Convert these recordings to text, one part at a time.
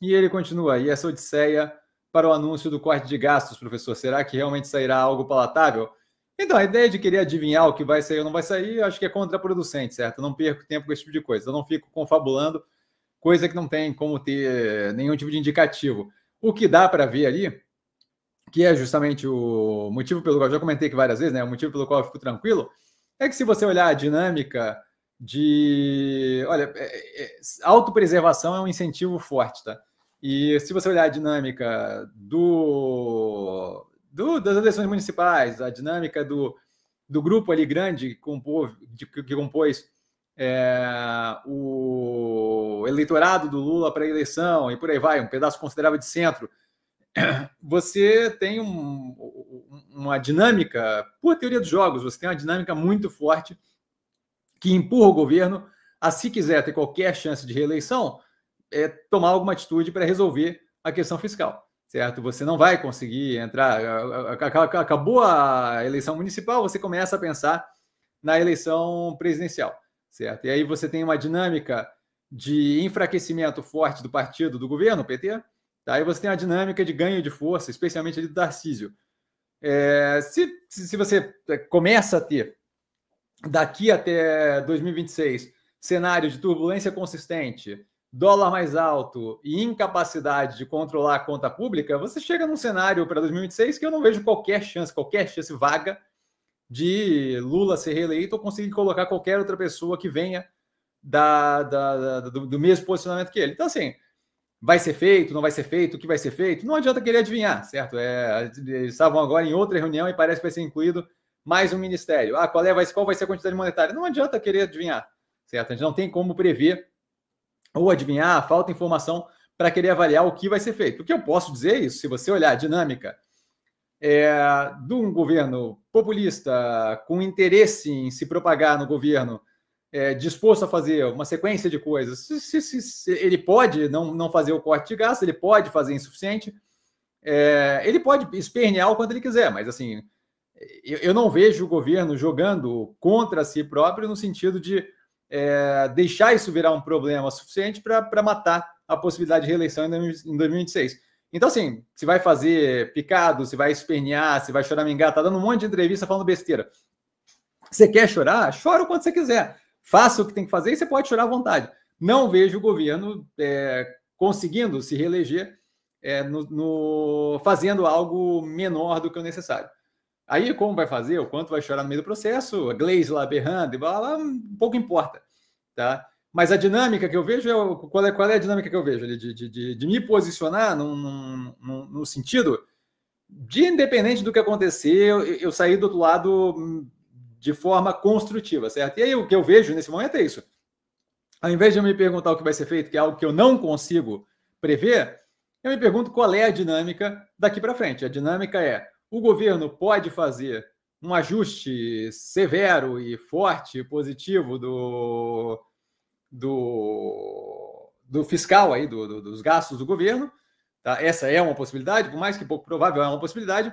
E ele continua, e essa odisseia para o anúncio do corte de gastos, professor, será que realmente sairá algo palatável? Então, a ideia de querer adivinhar o que vai sair ou não vai sair, acho que é contraproducente, certo? Eu não perco tempo com esse tipo de coisa. Eu não fico confabulando coisa que não tem como ter nenhum tipo de indicativo. O que dá para ver ali, que é justamente o motivo pelo qual já comentei aqui várias vezes, né? O motivo pelo qual eu fico tranquilo, é que se você olhar a dinâmica de. Olha, é, é, é, autopreservação é um incentivo forte, tá? E se você olhar a dinâmica do, do das eleições municipais, a dinâmica do, do grupo ali grande que, de, que compôs é, o eleitorado do Lula para a eleição e por aí vai, um pedaço considerável de centro, você tem um, uma dinâmica, por teoria dos jogos, você tem uma dinâmica muito forte que empurra o governo a, se quiser ter qualquer chance de reeleição, é, tomar alguma atitude para resolver a questão fiscal, certo? Você não vai conseguir entrar. Acabou a eleição municipal, você começa a pensar na eleição presidencial, certo? E aí você tem uma dinâmica de enfraquecimento forte do partido, do governo, PT, Aí tá? você tem a dinâmica de ganho de força, especialmente ali do Tarcísio. É, se, se você é, começa a ter, daqui até 2026, cenário de turbulência consistente, dólar mais alto e incapacidade de controlar a conta pública, você chega num cenário para 2026 que eu não vejo qualquer chance, qualquer chance vaga de Lula ser reeleito ou conseguir colocar qualquer outra pessoa que venha da, da, da do, do, mesmo posicionamento que ele. Então, assim, vai ser feito, não vai ser feito, o que vai ser feito, não adianta querer adivinhar, certo? É, eles estavam agora em outra reunião e parece que vai ser incluído mais um ministério. Ah, qual, é, qual vai ser a quantidade monetária? Não adianta querer adivinhar, certo? A gente não tem como prever ou adivinhar, falta informação para querer avaliar o que vai ser feito. O que eu posso dizer é isso, se você olhar a dinâmica é, de um governo populista com interesse em se propagar no governo, é, disposto a fazer uma sequência de coisas, se, se, se, ele pode não, não fazer o corte de gastos ele pode fazer insuficiente, é, ele pode espernear o quanto ele quiser, mas assim, eu, eu não vejo o governo jogando contra si próprio no sentido de é, deixar isso virar um problema suficiente para matar a possibilidade de reeleição em 2026. Então, assim, se vai fazer picado, se vai espernear, se vai choramingar, tá dando um monte de entrevista falando besteira. Você quer chorar? Chora o quanto você quiser. Faça o que tem que fazer e você pode chorar à vontade. Não vejo o governo é, conseguindo se reeleger, é, no, no, fazendo algo menor do que o necessário. Aí, como vai fazer, o quanto vai chorar no meio do processo, a Glaze lá berrando e blá, blá, blá, pouco importa, tá? Mas a dinâmica que eu vejo, é, qual, é, qual é a dinâmica que eu vejo? De, de, de, de me posicionar num, num, num, no sentido de, independente do que acontecer, eu, eu sair do outro lado hum, de forma construtiva, certo? E aí, o que eu vejo nesse momento é isso. Ao invés de eu me perguntar o que vai ser feito, que é algo que eu não consigo prever, eu me pergunto qual é a dinâmica daqui para frente. A dinâmica é o governo pode fazer um ajuste severo e forte, positivo do, do, do fiscal aí, do, do, dos gastos do governo. Tá? Essa é uma possibilidade, por mais que pouco provável, é uma possibilidade.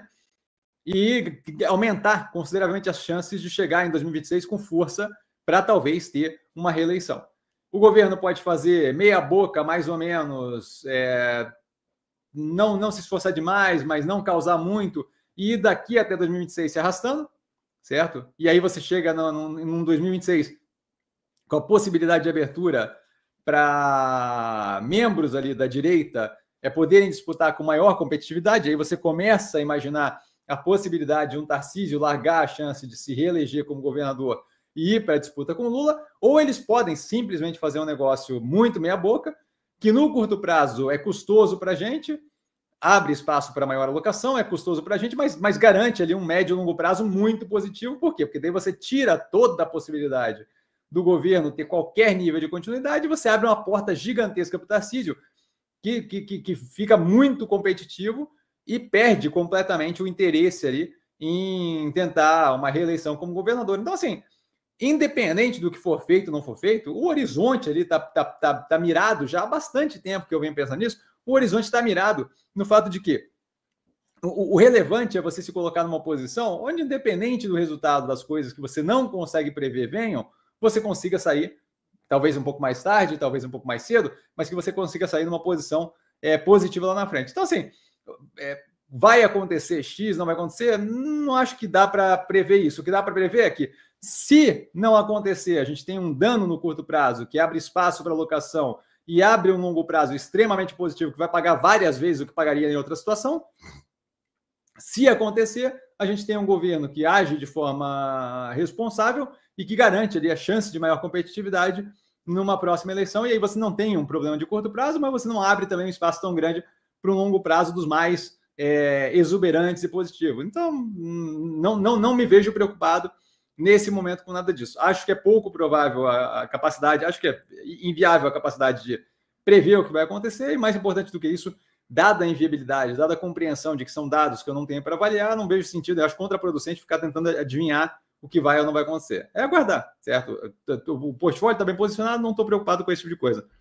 E aumentar consideravelmente as chances de chegar em 2026 com força para talvez ter uma reeleição. O governo pode fazer meia boca, mais ou menos, é, não, não se esforçar demais, mas não causar muito e daqui até 2026 se arrastando, certo? E aí você chega em 2026 com a possibilidade de abertura para membros ali da direita é poderem disputar com maior competitividade, aí você começa a imaginar a possibilidade de um Tarcísio largar a chance de se reeleger como governador e ir para a disputa com Lula, ou eles podem simplesmente fazer um negócio muito meia-boca, que no curto prazo é custoso para a gente, abre espaço para maior alocação, é custoso para a gente, mas, mas garante ali um médio e longo prazo muito positivo. Por quê? Porque daí você tira toda a possibilidade do governo ter qualquer nível de continuidade, você abre uma porta gigantesca para o Tarcísio, que, que, que fica muito competitivo e perde completamente o interesse ali em tentar uma reeleição como governador. Então, assim, independente do que for feito ou não for feito, o horizonte ali está tá, tá, tá mirado já há bastante tempo que eu venho pensando nisso o horizonte está mirado no fato de que o, relevante é você se colocar numa posição onde, independente do resultado das coisas que você não consegue prever venham, você consiga sair, talvez um pouco mais tarde, talvez um pouco mais cedo, mas que você consiga sair numa posição é, positiva lá na frente. Então, assim, é, vai acontecer X, não vai acontecer? Não acho que dá para prever isso. O que dá para prever é que, se não acontecer, a gente tem um dano no curto prazo que abre espaço para locação e abre um longo prazo extremamente positivo, que vai pagar várias vezes o que pagaria em outra situação. Se acontecer, a gente tem um governo que age de forma responsável e que garante ali a chance de maior competitividade numa próxima eleição. E aí você não tem um problema de curto prazo, mas você não abre também um espaço tão grande para um longo prazo dos mais é, exuberantes e positivos. Então, hum, não, não, não me vejo preocupado nesse momento com nada disso. Acho que é pouco provável a, a capacidade, acho que é inviável a capacidade de prever o que vai acontecer, e mais importante do que isso, dada a inviabilidade, dada a compreensão de que são dados que eu não tenho para avaliar, não vejo sentido, eu acho contraproducente ficar tentando adivinhar o que vai ou não vai acontecer. É aguardar, certo? O portfólio está bem posicionado, não estou preocupado com esse tipo de coisa.